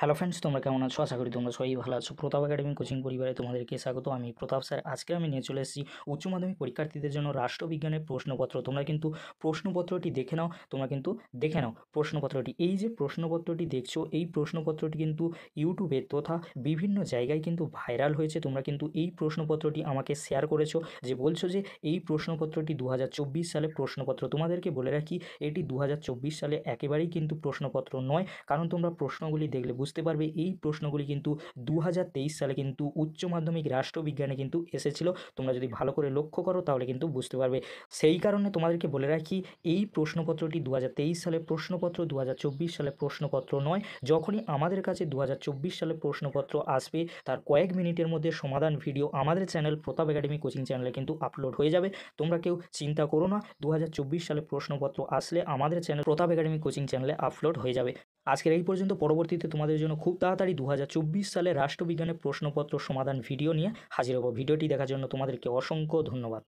hello friends তোমরা কেমন আছো আশা করি তোমরা সবাই ভালো আছো প্রতাপ একাডেমি কোচিং পরিবারে তোমাদেরকে স্বাগত আমি প্রতাপ স্যার আজকে আমি নিয়ে চলে এসেছি উচ্চ মাধ্যমিক পরীক্ষার্থীদের জন্য রাষ্ট্রবিজ্ঞানের প্রশ্নপত্র তোমরা কিন্তু প্রশ্নপত্রটি দেখে নাও তোমরা কিন্তু দেখে নাও প্রশ্নপত্রটি এই যে প্রশ্নপত্রটি দেখছো এই প্রশ্নপত্রটি কিন্তু ইউটিউবে তথা বিভিন্ন জায়গায় কিন্তু ভাইরাল হয়েছে তোমরা কিন্তু এই প্রশ্নপত্রটি আমাকে শেয়ার করেছো যে বলছো যে এই প্রশ্নপত্রটি দু সালে প্রশ্নপত্র তোমাদেরকে বলে রাখি এটি দু সালে একেবারেই কিন্তু প্রশ্নপত্র নয় কারণ তোমরা প্রশ্নগুলি দেখলে বুঝতে পারবে এই প্রশ্নগুলি কিন্তু দু সালে কিন্তু উচ্চ মাধ্যমিক রাষ্ট্রবিজ্ঞানে কিন্তু এসেছিল তোমরা যদি ভালো করে লক্ষ্য করো তাহলে কিন্তু বুঝতে পারবে সেই কারণে তোমাদেরকে বলে রাখি এই প্রশ্নপত্রটি দু সালে প্রশ্নপত্র দু সালে প্রশ্নপত্র নয় যখনই আমাদের কাছে দু সালে প্রশ্নপত্র আসবে তার কয়েক মিনিটের মধ্যে সমাধান ভিডিও আমাদের চ্যানেল প্রতাপ একাডেমি কোচিং চ্যানেলে কিন্তু আপলোড হয়ে যাবে তোমরা কেউ চিন্তা করো না দু সালে প্রশ্নপত্র আসলে আমাদের চ্যানেল প্রতাপ একাডেমি কোচিং চ্যানেলে আপলোড হয়ে যাবে আজকের এই পর্যন্ত পরবর্তীতে তোমাদের জন্য খুব তাড়াতাড়ি দু সালে রাষ্ট্রবিজ্ঞানের প্রশ্নপত্র সমাধান ভিডিও নিয়ে হাজির হব ভিডিওটি দেখার জন্য তোমাদেরকে অসংখ্য ধন্যবাদ